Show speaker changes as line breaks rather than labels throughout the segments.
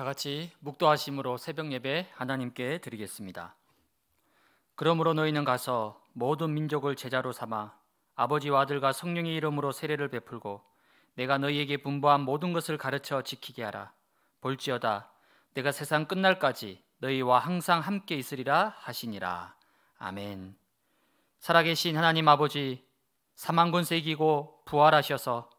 다 같이 묵도하심으로 새벽 예배 하나님께 드리겠습니다. 그러므로 너희는 가서 모든 민족을 제자로 삼아 아버지와 아들과 성령의 이름으로 세례를 베풀고 내가 너희에게 분부한 모든 것을 가르쳐 지키게 하라. 볼지어다 내가 세상 끝날까지 너희와 항상 함께 있으리라 하시니라. 아멘. 살아계신 하나님 아버지 사망 권세 기고 부활하셔서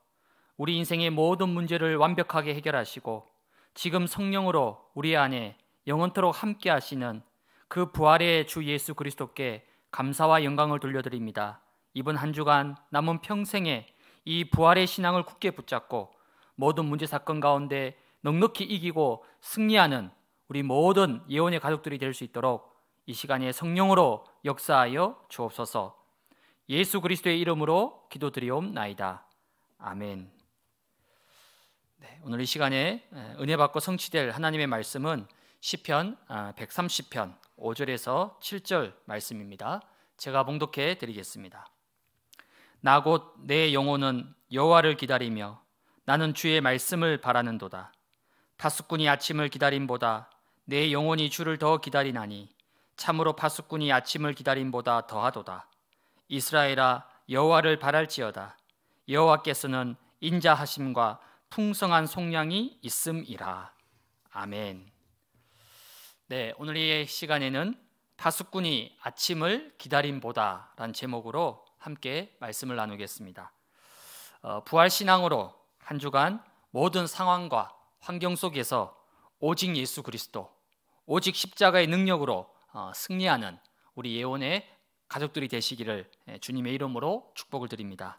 우리 인생의 모든 문제를 완벽하게 해결하시고 지금 성령으로 우리 안에 영원토록 함께 하시는 그 부활의 주 예수 그리스도께 감사와 영광을 돌려드립니다. 이번 한 주간 남은 평생에 이 부활의 신앙을 굳게 붙잡고 모든 문제 사건 가운데 넉넉히 이기고 승리하는 우리 모든 예언의 가족들이 될 수 있도록 이 시간에 성령으로 역사하여 주옵소서. 예수 그리스도의 이름으로 기도드리옵나이다. 아멘. 네, 오늘 이 시간에 은혜 받고 성취될 하나님의 말씀은 시편 130편 아, 5절에서 7절 말씀입니다. 제가 봉독해 드리겠습니다. 나 곧 내 영혼은 여호와를 기다리며 나는 주의 말씀을 바라는도다. 파수꾼이 아침을 기다림보다 내 영혼이 주를 더 기다리나니 참으로 파수꾼이 아침을 기다림보다 더하도다. 이스라엘아 여호와를 바랄지어다. 여호와께서는 인자하심과 풍성한 속량이 있음이라. 아멘. 네, 오늘 이 시간에는 파수꾼이 아침을 기다림보다란 제목으로 함께 말씀을 나누겠습니다. 어, 부활 신앙으로 한 주간 모든 상황과 환경 속에서 오직 예수 그리스도, 오직 십자가의 능력으로 어, 승리하는 우리 예원의 가족들이 되시기를 예, 주님의 이름으로 축복을 드립니다.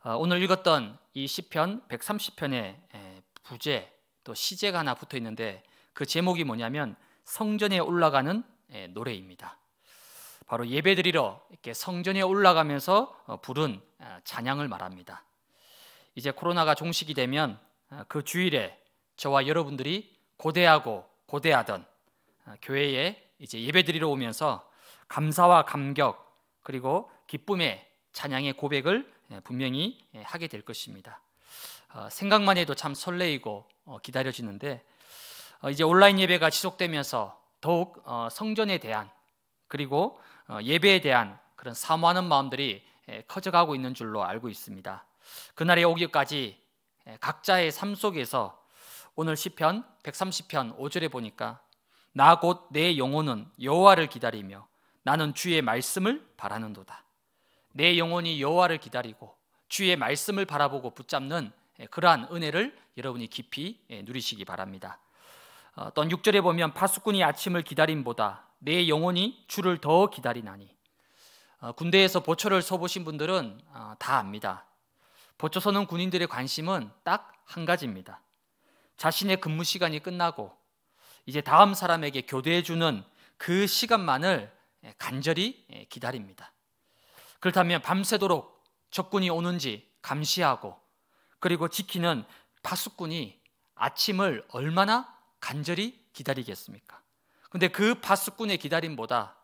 아, 오늘 읽었던 이 시편 130편의 부제 또 시제가 하나 붙어 있는데 그 제목이 뭐냐면 성전에 올라가는 노래입니다. 바로 예배드리러 이렇게 성전에 올라가면서 어, 부른 아, 찬양을 말합니다. 이제 코로나가 종식이 되면 아, 그 주일에 저와 여러분들이 고대하고 고대하던 교회에 이제 예배드리러 오면서 감사와 감격 그리고 기쁨의 찬양의 고백을 예, 분명히 예, 하게 될 것입니다. 어, 생각만 해도 참 설레이고 어, 기다려지는데 어, 이제 온라인 예배가 지속되면서 더욱 성전에 대한 그리고 예배에 대한 그런 사모하는 마음들이 예, 커져가고 있는 줄로 알고 있습니다. 그날이 오기까지 각자의 삶 속에서 오늘 시편 130편 5절에 보니까 나 곧 내 영혼은 여호와를 기다리며 나는 주의 말씀을 바라는도다. 내 영혼이 여호와를 기다리고 주의 말씀을 바라보고 붙잡는 예, 그러한 은혜를 여러분이 깊이 예, 누리시기 바랍니다. 어, 어떤 6절에 보면 파수꾼이 아침을 기다림보다 내 영혼이 주를 더 기다리나니 어, 군대에서 보초를 서보신 분들은 어, 다 압니다. 보초 서는 군인들의 관심은 딱 한 가지입니다. 자신의 근무 시간이 끝나고 이제 다음 사람에게 교대해 주는 그 시간만을 예, 간절히 기다립니다. 그렇다면 밤새도록 적군이 오는지 감시하고 그리고 지키는 파수꾼이 아침을 얼마나 간절히 기다리겠습니까? 근데 그 파수꾼의 기다림보다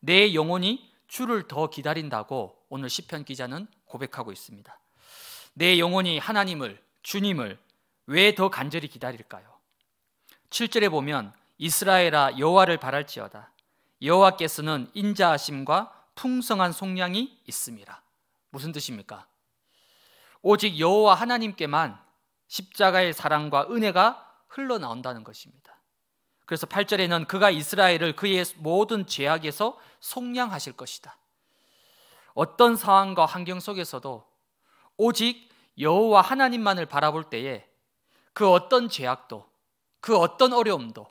내 영혼이 주를 더 기다린다고 오늘 시편 기자는 고백하고 있습니다. 내 영혼이 하나님을 주님을 왜 더 간절히 기다릴까요? 7절에 보면 이스라엘아 여호와를 바랄지어다 여호와께서는 인자하심과 풍성한 속량이 있습니다. 무슨 뜻입니까? 오직 여호와 하나님께만 십자가의 사랑과 은혜가 흘러나온다는 것입니다. 그래서 8절에는 그가 이스라엘을 그의 모든 죄악에서 속량하실 것이다. 어떤 상황과 환경 속에서도 오직 여호와 하나님만을 바라볼 때에 그 어떤 죄악도 그 어떤 어려움도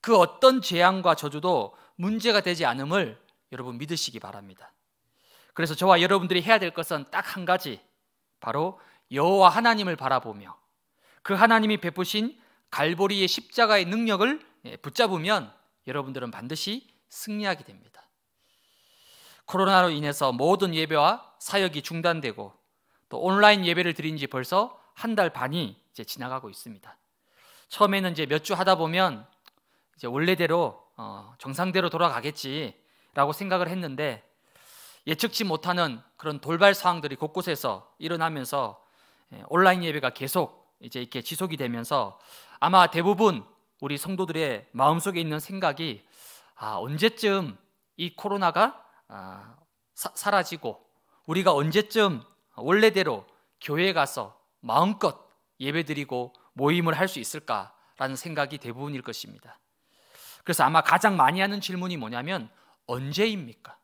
그 어떤 재앙과 저주도 문제가 되지 않음을 여러분 믿으시기 바랍니다. 그래서 저와 여러분들이 해야 될 것은 딱 한 가지. 바로 여호와 하나님을 바라보며 그 하나님이 베푸신 갈보리의 십자가의 능력을 예, 붙잡으면 여러분들은 반드시 승리하게 됩니다. 코로나로 인해서 모든 예배와 사역이 중단되고 또 온라인 예배를 드린 지 벌써 한 달 반이 이제 지나가고 있습니다. 처음에는 이제 몇 주 하다 보면 이제 원래대로 어, 정상대로 돌아가겠지 라고 생각을 했는데 예측치 못하는 그런 돌발 상황들이 곳곳에서 일어나면서 예, 온라인 예배가 계속 이제 이렇게 지속이 되면서 아마 대부분 우리 성도들의 마음속에 있는 생각이 아, 언제쯤 이 코로나가 아, 사, 사라지고 우리가 언제쯤 원래대로 교회에 가서 마음껏 예배드리고 모임을 할 수 있을까라는 생각이 대부분일 것입니다. 그래서 아마 가장 많이 하는 질문이 뭐냐면 언제입니까?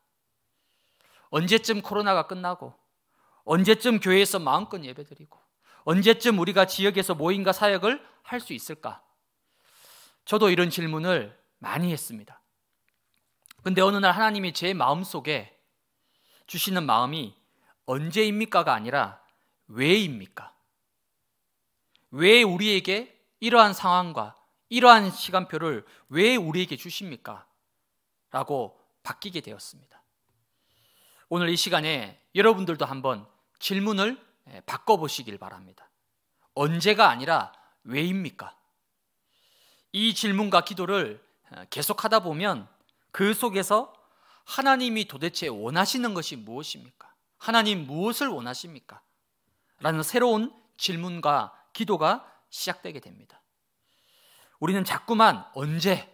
언제쯤 코로나가 끝나고 언제쯤 교회에서 마음껏 예배드리고 언제쯤 우리가 지역에서 모임과 사역을 할 수 있을까? 저도 이런 질문을 많이 했습니다. 근데 어느 날 하나님이 제 마음속에 주시는 마음이 언제입니까가 아니라 왜입니까? 왜 우리에게 이러한 상황과 이러한 시간표를 왜 우리에게 주십니까? 라고 바뀌게 되었습니다. 오늘 이 시간에 여러분들도 한번 질문을 예, 바꿔보시길 바랍니다. 언제가 아니라 왜입니까? 이 질문과 기도를 예, 계속하다 보면 그 속에서 하나님이 도대체 원하시는 것이 무엇입니까? 하나님 무엇을 원하십니까? 라는 새로운 질문과 기도가 시작되게 됩니다. 우리는 자꾸만 언제,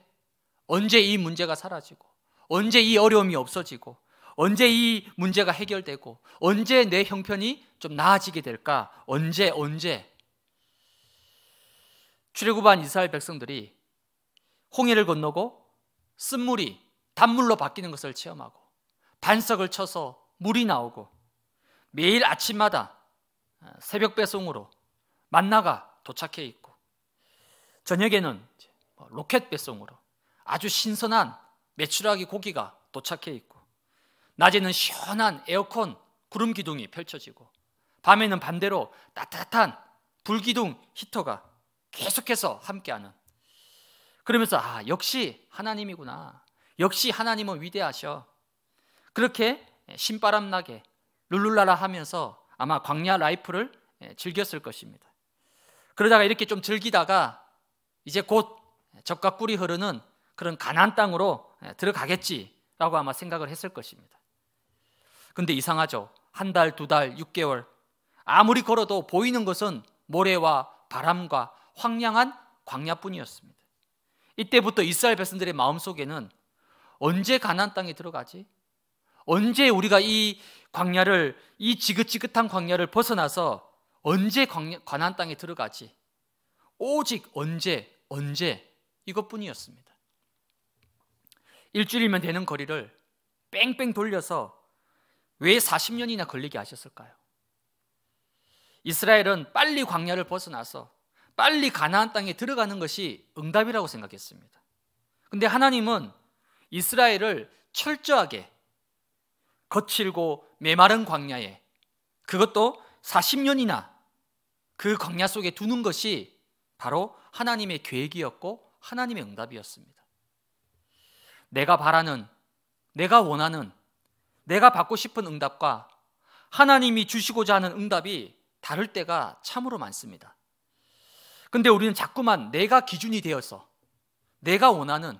언제 이 문제가 사라지고, 언제 이 어려움이 없어지고 언제 이 문제가 해결되고 언제 내 형편이 좀 나아지게 될까? 언제 언제? 출애굽한 이스라엘 백성들이 홍해를 건너고 쓴물이 단물로 바뀌는 것을 체험하고 반석을 쳐서 물이 나오고 매일 아침마다 아, 새벽 배송으로 만나가 도착해 있고 저녁에는 뭐 로켓 배송으로 아주 신선한 메추라기 고기가 도착해 있고 낮에는 시원한 에어컨 구름 기둥이 펼쳐지고 밤에는 반대로 따뜻한 불기둥 히터가 계속해서 함께하는 그러면서 아 역시 하나님이구나 역시 하나님은 위대하셔 그렇게 신바람 나게 룰루랄라 하면서 아마 광야 라이프를 예, 즐겼을 것입니다 그러다가 이렇게 좀 즐기다가 이제 곧 적과 꿀이 흐르는 그런 가난 땅으로 예, 들어가겠지라고 아마 생각을 했을 것입니다. 근데 이상하죠. 한 달, 두 달, 6개월 아무리 걸어도 보이는 것은 모래와 바람과 황량한 광야뿐이었습니다. 이때부터 이스라엘 백성들의 마음속에는 언제 가나 땅에 들어가지? 언제 우리가 이 광야를 이 지긋지긋한 광야를 벗어나서 언제 광야, 가나 땅에 들어가지? 오직 언제 언제 이것뿐이었습니다. 일주일이면 되는 거리를 뺑뺑 돌려서 왜 40년이나 걸리게 하셨을까요? 이스라엘은 빨리 광야를 벗어나서 빨리 가나안 땅에 들어가는 것이 응답이라고 생각했습니다. 근데 하나님은 이스라엘을 철저하게 거칠고 메마른 광야에 그것도 40년이나 그 광야 속에 두는 것이 바로 하나님의 계획이었고 하나님의 응답이었습니다. 내가 바라는, 내가 원하는, 내가 받고 싶은 응답과 하나님이 주시고자 하는 응답이 다를 때가 참으로 많습니다. 근데 우리는 자꾸만 내가 기준이 되어서 내가 원하는,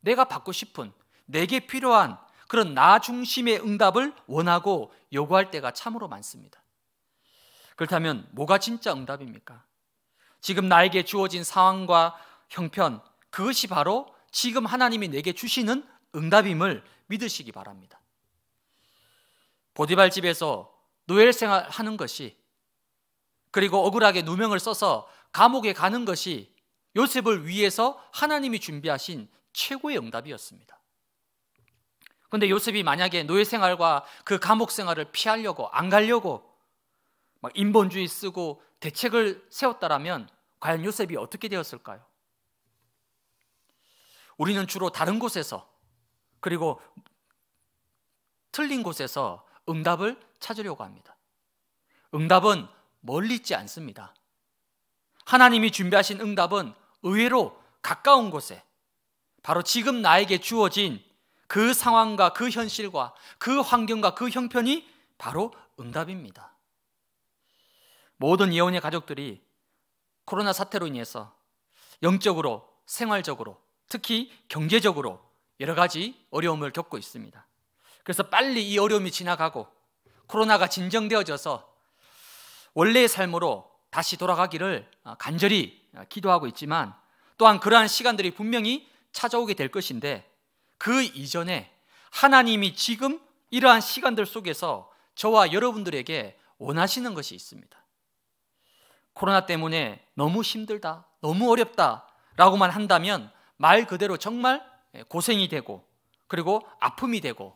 내가 받고 싶은, 내게 필요한 그런 나 중심의 응답을 원하고 요구할 때가 참으로 많습니다. 그렇다면 뭐가 진짜 응답입니까? 지금 나에게 주어진 상황과 형편, 그것이 바로 지금 하나님이 내게 주시는 응답임을 믿으시기 바랍니다. 보디발 집에서 노예 생활하는 것이 그리고 억울하게 누명을 써서 감옥에 가는 것이 요셉을 위해서 하나님이 준비하신 최고의 응답이었습니다. 근데 요셉이 만약에 노예 생활과 그 감옥 생활을 피하려고 안 가려고 막 인본주의 쓰고 대책을 세웠다라면 과연 요셉이 어떻게 되었을까요? 우리는 주로 다른 곳에서 그리고 틀린 곳에서 응답을 찾으려고 합니다. 응답은 멀리 있지 않습니다. 하나님이 준비하신 응답은 의외로 가까운 곳에 바로 지금 나에게 주어진 그 상황과 그 현실과 그 환경과 그 형편이 바로 응답입니다. 모든 예언의 가족들이 코로나 사태로 인해서 영적으로, 생활적으로, 특히 경제적으로 여러 가지 어려움을 겪고 있습니다. 그래서 빨리 이 어려움이 지나가고 코로나가 진정되어져서 원래의 삶으로 다시 돌아가기를 아, 간절히 아, 기도하고 있지만 또한 그러한 시간들이 분명히 찾아오게 될 것인데 그 이전에 하나님이 지금 이러한 시간들 속에서 저와 여러분들에게 원하시는 것이 있습니다. 코로나 때문에 너무 힘들다, 너무 어렵다 라고만 한다면 말 그대로 정말 고생이 되고 그리고 아픔이 되고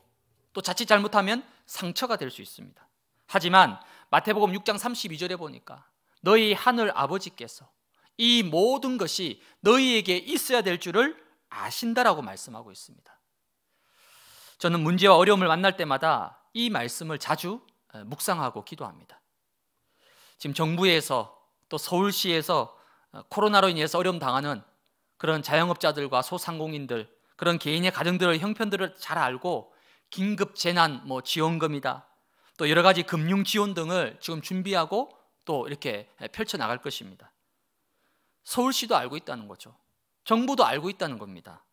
또 자칫 잘못하면 상처가 될 수 있습니다. 하지만 마태복음 6장 32절에 보니까 너희 하늘 아버지께서 이 모든 것이 너희에게 있어야 될 줄을 아신다라고 말씀하고 있습니다. 저는 문제와 어려움을 만날 때마다 이 말씀을 자주 묵상하고 기도합니다. 지금 정부에서 또 서울시에서 어, 코로나로 인해서 어려움 당하는 그런 자영업자들과 소상공인들 그런 개인의 가정들의 형편들을 잘 알고 긴급 재난 뭐 지원금이다 또 여러 가지 금융 지원 등을 지금 준비하고 또 이렇게 펼쳐 나갈 것입니다. 서울시도 알고 있다는 거죠. 정부도 알고 있다는 겁니다.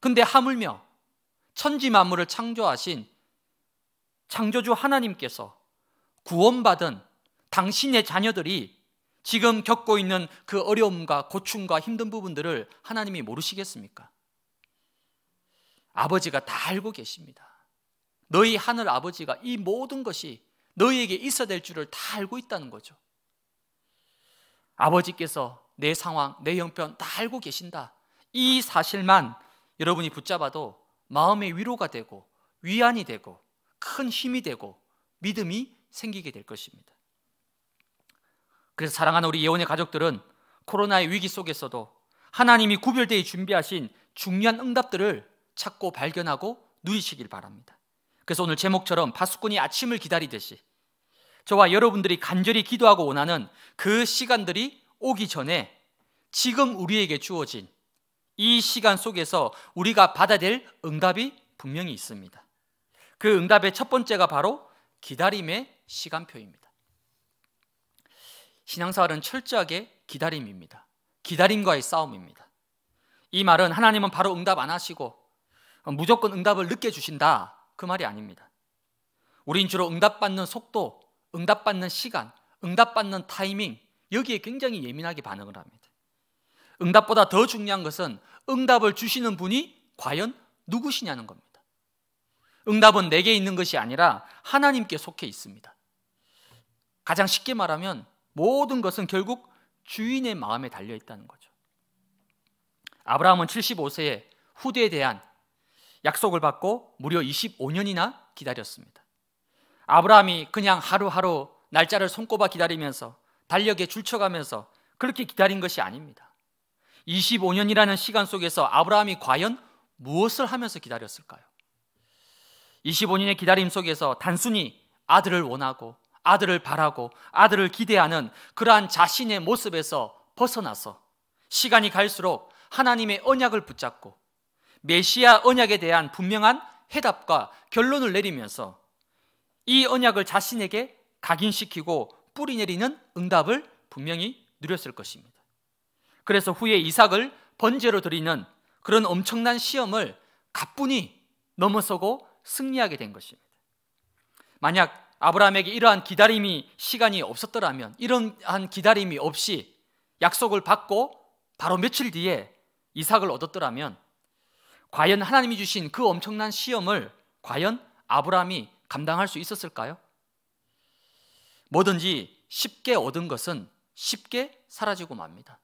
근데 하물며 천지 만물을 창조하신 창조주 하나님께서 구원받은 당신의 자녀들이 지금 겪고 있는 그 어려움과 고충과 힘든 부분들을 하나님이 모르시겠습니까? 아버지가 다 알고 계십니다. 너희 하늘 아버지가 이 모든 것이 너희에게 있어야 될 줄을 다 알고 있다는 거죠. 아버지께서 내 상황, 내 형편 다 알고 계신다. 이 사실만 여러분이 붙잡아도 마음의 위로가 되고 위안이 되고 큰 힘이 되고 믿음이 생기게 될 것입니다. 그래서 사랑하는 우리 예원의 가족들은 코로나의 위기 속에서도 하나님이 구별되어 준비하신 중요한 응답들을 찾고 발견하고 누리시길 바랍니다. 그래서 오늘 제목처럼 파수꾼이 아침을 기다리듯이 저와 여러분들이 간절히 기도하고 원하는 그 시간들이 오기 전에 지금 우리에게 주어진 이 시간 속에서 우리가 받아들 일 응답이 분명히 있습니다. 그 응답의 첫 번째가 바로 기다림의 시간표입니다. 신앙생활은 철저하게 기다림입니다. 기다림과의 싸움입니다. 이 말은 하나님은 바로 응답 안 하시고 어, 무조건 응답을 늦게 주신다. 그 말이 아닙니다. 우린 주로 응답받는 속도, 응답받는 시간, 응답받는 타이밍, 여기에 굉장히 예민하게 반응을 합니다. 응답보다 더 중요한 것은 응답을 주시는 분이 과연 누구시냐는 겁니다. 응답은 내게 있는 것이 아니라 하나님께 속해 있습니다. 가장 쉽게 말하면 모든 것은 결국 주인의 마음에 달려 있다는 거죠. 아브라함은 75세에 후대에 대한 약속을 받고 무려 25년이나 기다렸습니다. 아브라함이 그냥 하루하루 날짜를 손꼽아 기다리면서 달력에 줄쳐가면서 그렇게 기다린 것이 아닙니다. 25년이라는 시간 속에서 아브라함이 과연 무엇을 하면서 기다렸을까요? 25년의 기다림 속에서 단순히 아들을 원하고 아들을 바라고 아들을 기대하는 그러한 자신의 모습에서 벗어나서 시간이 갈수록 하나님의 언약을 붙잡고 메시아 언약에 대한 분명한 해답과 결론을 내리면서 이 언약을 자신에게 각인시키고 뿌리 내리는 응답을 분명히 누렸을 것입니다. 그래서 후에 이삭을 번제로 드리는 그런 엄청난 시험을 가뿐히 넘어서고 승리하게 된 것입니다. 만약 아브라함에게 이러한 기다림이 시간이 없었더라면 이러한 기다림이 없이 약속을 받고 바로 며칠 뒤에 이삭을 얻었더라면 과연 하나님이 주신 그 엄청난 시험을 과연 아브라함이 감당할 수 있었을까요? 뭐든지 쉽게 얻은 것은 쉽게 사라지고 맙니다.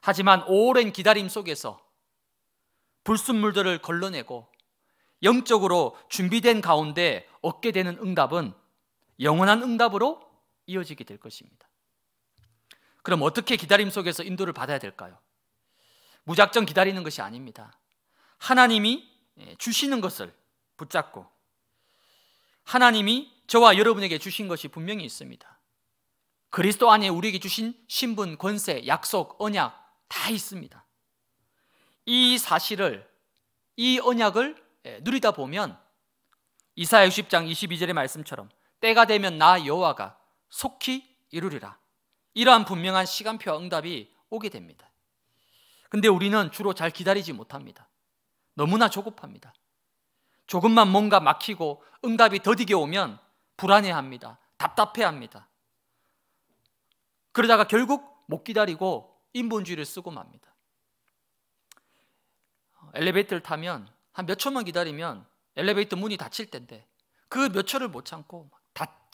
하지만 오랜 기다림 속에서 불순물들을 걸러내고 영적으로 준비된 가운데 얻게 되는 응답은 영원한 응답으로 이어지게 될 것입니다. 그럼 어떻게 기다림 속에서 인도를 받아야 될까요? 무작정 기다리는 것이 아닙니다. 하나님이 예, 주시는 것을 붙잡고 하나님이 저와 여러분에게 주신 것이 분명히 있습니다. 그리스도 안에 우리에게 주신 신분, 권세, 약속, 언약 다 있습니다. 이 사실을 이 언약을 예, 누리다 보면 이사야 60장 22절의 말씀처럼 때가 되면 나 여호와가 속히 이루리라. 이러한 분명한 시간표와 응답이 오게 됩니다. 근데 우리는 주로 잘 기다리지 못합니다. 너무나 조급합니다. 조금만 뭔가 막히고 응답이 더디게 오면 불안해합니다. 답답해합니다. 그러다가 결국 못 기다리고 인본주의를 쓰고 맙니다. 엘리베이터를 타면 한 몇 초만 기다리면 엘리베이터 문이 닫힐 텐데 그 몇 초를 못 참고 막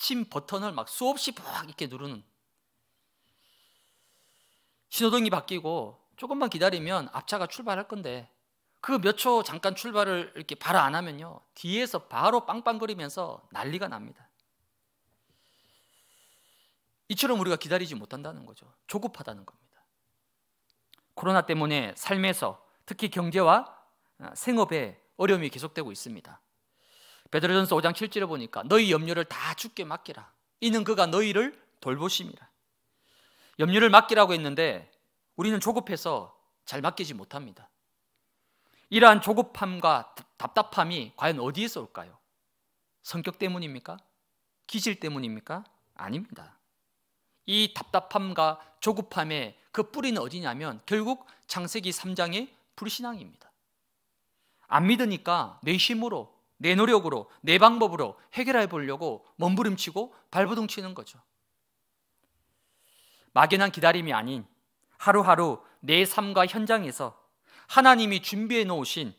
닫힘 버튼을 막 수없이 막 이렇게 누르는 신호등이 바뀌고 조금만 기다리면 앞차가 출발할 건데 그 몇 초 잠깐 출발을 이렇게 바로 안 하면요 뒤에서 바로 빵빵거리면서 난리가 납니다 이처럼 우리가 기다리지 못한다는 거죠 조급하다는 겁니다 코로나 때문에 삶에서 특히 경제와 생업에 어려움이 계속되고 있습니다 베드로전서 5장 7절에 보니까 너희 염려를 다 죽게 맡기라. 이는 그가 너희를 돌보심이라. 염려를 맡기라고 했는데 우리는 조급해서 잘 맡기지 못합니다. 이러한 조급함과 답답함이 과연 어디에서 올까요? 성격 때문입니까? 기질 때문입니까? 아닙니다. 이 답답함과 조급함의 그 뿌리는 어디냐면 결국 창세기 3장의 불신앙입니다. 안 믿으니까 내힘으로 내 노력으로 내 방법으로 해결해 보려고 몸부림치고 발버둥 치는 거죠. 막연한 기다림이 아닌 하루하루 내 삶과 현장에서 하나님이 준비해 놓으신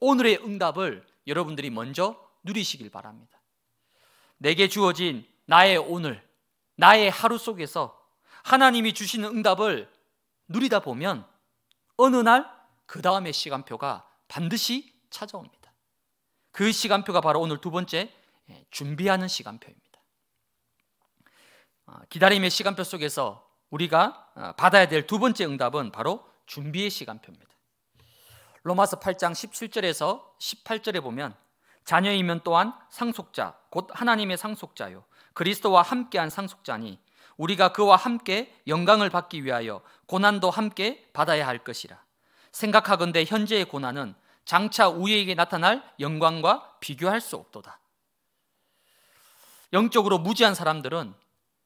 오늘의 응답을 여러분들이 먼저 누리시길 바랍니다. 내게 주어진 나의 오늘, 나의 하루 속에서 하나님이 주시는 응답을 누리다 보면 어느 날 그 다음의 시간표가 반드시 찾아옵니다. 그 시간표가 바로 오늘 두 번째 예, 준비하는 시간표입니다. 아, 기다림의 시간표 속에서 우리가 아, 받아야 될 두 번째 응답은 바로 준비의 시간표입니다. 로마서 8장 17절에서 18절에 보면 자녀이면 또한 상속자 곧 하나님의 상속자요 그리스도와 함께한 상속자니 우리가 그와 함께 영광을 받기 위하여 고난도 함께 받아야 할 것이라 생각하건대 현재의 고난은 장차 우리에게 나타날 영광과 비교할 수 없도다. 영적으로 무지한 사람들은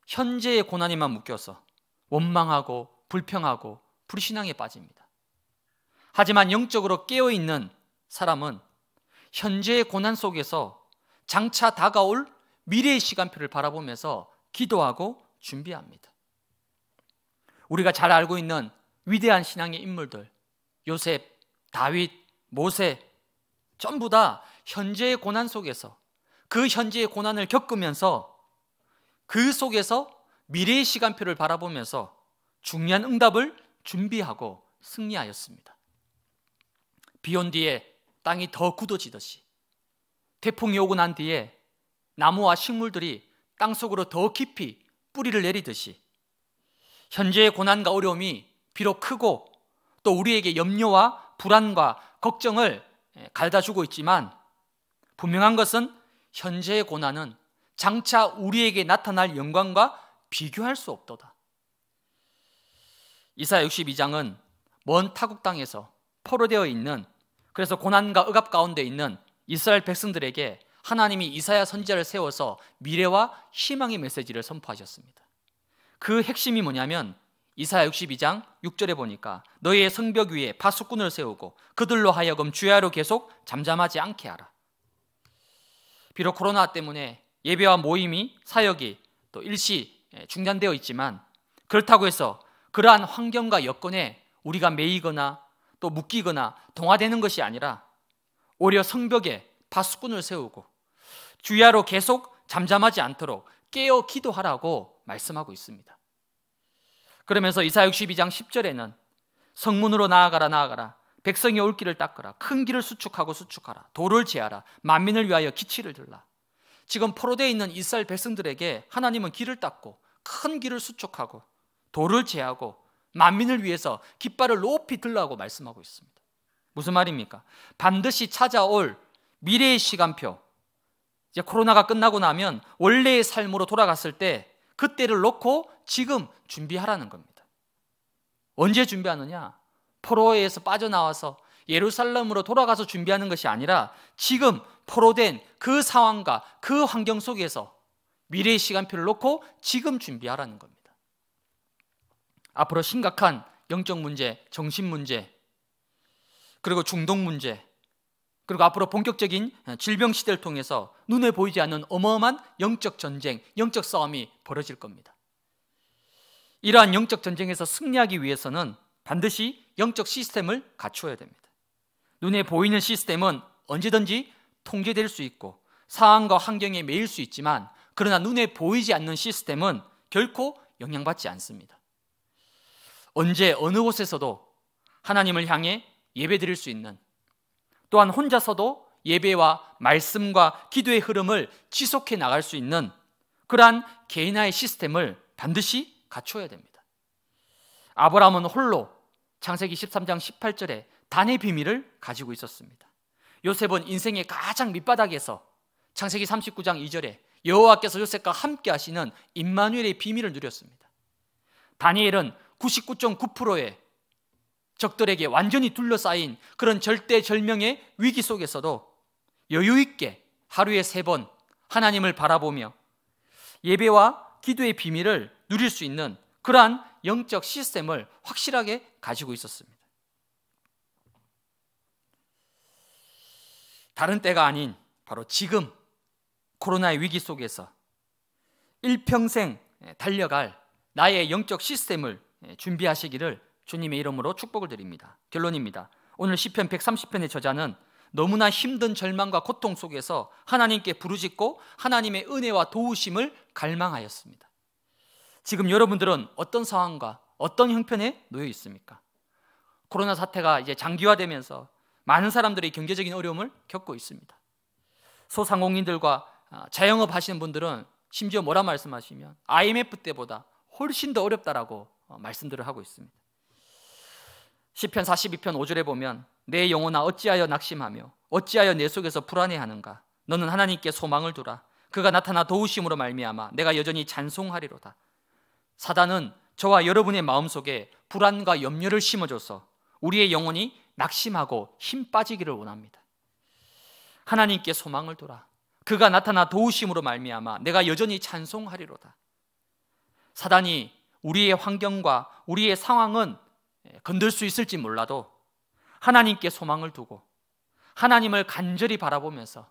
현재의 고난에만 묶여서 원망하고 불평하고 불신앙에 빠집니다. 하지만 영적으로 깨어있는 사람은 현재의 고난 속에서 장차 다가올 미래의 시간표를 바라보면서 기도하고 준비합니다. 우리가 잘 알고 있는 위대한 신앙의 인물들, 요셉, 다윗, 모세 전부 다 현재의 고난 속에서 그 현재의 고난을 겪으면서 그 속에서 미래의 시간표를 바라보면서 중요한 응답을 준비하고 승리하였습니다. 비온 뒤에 땅이 더 굳어지듯이 태풍이 오고 난 뒤에 나무와 식물들이 땅 속으로 더 깊이 뿌리를 내리듯이 현재의 고난과 어려움이 비록 크고 또 우리에게 염려와 불안과 걱정을 예, 갈다 주고 있지만 분명한 것은 현재의 고난은 장차 우리에게 나타날 영광과 비교할 수 없도다. 이사 62장은 먼 타국 땅에서 포로되어 있는 그래서 고난과 억압 가운데 있는 이스라엘 백성들에게 하나님이 이사야 선지자를 세워서 미래와 희망의 메시지를 선포하셨습니다. 그 핵심이 뭐냐면 이사야 62장 6절에 보니까 너희의 성벽 위에 파수꾼을 세우고 그들로 하여금 주야로 계속 잠잠하지 않게 하라. 비록 코로나 때문에 예배와 모임이 사역이 또 일시 예, 중단되어 있지만 그렇다고 해서 그러한 환경과 여건에 우리가 매이거나 또 묶이거나 동화되는 것이 아니라 오히려 성벽에 파수꾼을 세우고 주야로 계속 잠잠하지 않도록 깨어 기도하라고 말씀하고 있습니다. 그러면서 이사 62장 10절에는 성문으로 나아가라 나아가라 백성이 올 길을 닦으라 큰 길을 수축하고 수축하라 도를 제하라 만민을 위하여 기치를 들라 지금 포로되어 있는 이스라엘 백성들에게 하나님은 길을 닦고 큰 길을 수축하고 도를 제하고 만민을 위해서 깃발을 높이 들라고 말씀하고 있습니다. 무슨 말입니까? 반드시 찾아올 미래의 시간표. 이제 코로나가 끝나고 나면 원래의 삶으로 돌아갔을 때 그때를 놓고 지금 준비하라는 겁니다. 언제 준비하느냐? 포로에서 빠져나와서 예루살렘으로 돌아가서 준비하는 것이 아니라 지금 포로된 그 상황과 그 환경 속에서 미래의 시간표를 놓고 지금 준비하라는 겁니다. 앞으로 심각한 영적 문제, 정신 문제, 그리고 중독 문제, 그리고 앞으로 본격적인 질병 시대를 통해서 눈에 보이지 않는 어마어마한 영적 전쟁, 영적 싸움이 벌어질 겁니다. 이러한 영적 전쟁에서 승리하기 위해서는 반드시 영적 시스템을 갖추어야 됩니다. 눈에 보이는 시스템은 언제든지 통제될 수 있고 상황과 환경에 매일 수 있지만 그러나 눈에 보이지 않는 시스템은 결코 영향받지 않습니다. 언제 어느 곳에서도 하나님을 향해 예배드릴 수 있는 또한 혼자서도 예배와 말씀과 기도의 흐름을 지속해 나갈 수 있는 그러한 개인화의 시스템을 반드시 갖춰야 됩니다. 아브라함은 홀로 창세기 13장 18절에 단의 비밀을 가지고 있었습니다. 요셉은 인생의 가장 밑바닥에서 창세기 39장 2절에 여호와께서 요셉과 함께 하시는 임마누엘의 비밀을 누렸습니다. 다니엘은 99.9%의 적들에게 완전히 둘러싸인 그런 절대절명의 위기 속에서도 여유 있게 하루에 세 번 하나님을 바라보며 예배와 기도의 비밀을 누릴 수 있는 그러한 영적 시스템을 확실하게 가지고 있었습니다. 다른 때가 아닌 바로 지금 코로나의 위기 속에서 일평생 달려갈 나의 영적 시스템을 준비하시기를 주님의 이름으로 축복을 드립니다. 결론입니다. 오늘 시편 130편의 저자는 너무나 힘든 절망과 고통 속에서 하나님께 부르짖고 하나님의 은혜와 도우심을 갈망하였습니다. 지금 여러분들은 어떤 상황과 어떤 형편에 놓여 있습니까? 코로나 사태가 이제 장기화되면서 많은 사람들이 경제적인 어려움을 겪고 있습니다. 소상공인들과 아, 자영업 하시는 분들은 심지어 뭐라 말씀하시면 IMF 때보다 훨씬 더 어렵다라고 어, 말씀들을 하고 있습니다. 시편 42편 5절에 보면 내 영혼아 어찌하여 낙심하며 어찌하여 내 속에서 불안해하는가 너는 하나님께 소망을 두라 그가 나타나 도우심으로 말미암아 내가 여전히 찬송하리로다 사단은 저와 여러분의 마음속에 불안과 염려를 심어줘서 우리의 영혼이 낙심하고 힘 빠지기를 원합니다 하나님께 소망을 두라 그가 나타나 도우심으로 말미암아 내가 여전히 찬송하리로다 사단이 우리의 환경과 우리의 상황은 예, 건들 수 있을지 몰라도 하나님께 소망을 두고 하나님을 간절히 바라보면서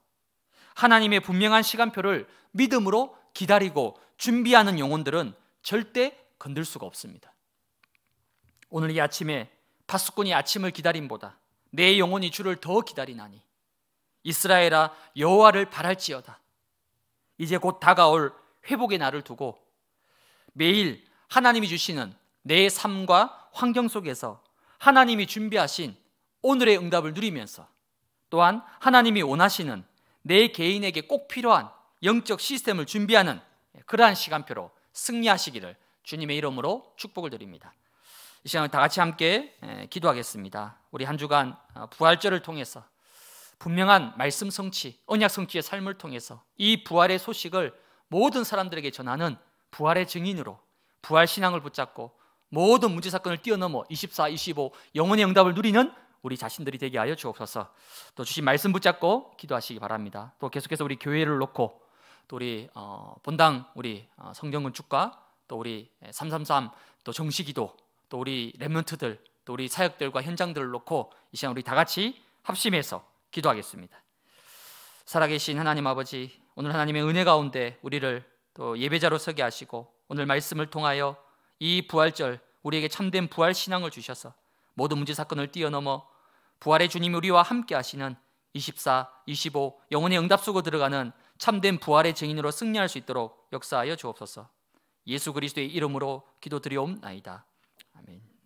하나님의 분명한 시간표를 믿음으로 기다리고 준비하는 영혼들은 절대 건들 수가 없습니다. 오늘 이 아침에 파수꾼이 아침을 기다림보다 내 영혼이 주를 더 기다리나니 이스라엘아 여호와를 바랄지어다. 이제 곧 다가올 회복의 날을 두고 매일 하나님이 주시는 내 삶과 환경 속에서 하나님이 준비하신 오늘의 응답을 누리면서 또한 하나님이 원하시는 내 개인에게 꼭 필요한 영적 시스템을 준비하는 그러한 시간표로 승리하시기를 주님의 이름으로 축복을 드립니다. 이시간을다 같이 함께 기도하겠습니다. 우리 한 주간 어, 부활절을 통해서 분명한 말씀 성취, 언약 성취의 삶을 통해서 이 부활의 소식을 모든 사람들에게 전하는 부활의 증인으로 부활 신앙을 붙잡고 모든 문제 사건을 뛰어넘어 24, 25 영혼의 응답을 누리는 우리 자신들이 되게 하여 주옵소서. 또 주신 말씀 붙잡고 기도하시기 바랍니다. 또 계속해서 우리 교회를 놓고 또 우리 어, 본당 우리 어, 성경건축과 또 우리 333 또 정시기도 또 우리 랩런트들 또 우리 사역들과 현장들을 놓고 이 시간 우리 다 같이 합심해서 기도하겠습니다. 살아계신 하나님 아버지 오늘 하나님의 은혜 가운데 우리를 또 예배자로 서게 하시고 오늘 말씀을 통하여 이 부활절 우리에게 참된 부활 신앙을 주셔서 모든 문제 사건을 뛰어넘어 부활의 주님 우리와 함께 하시는 24, 25 영혼의 응답 속으로 들어가는 참된 부활의 증인으로 승리할 수 있도록 역사하여 주옵소서. 예수 그리스도의 이름으로 기도드리옵나이다. 아멘.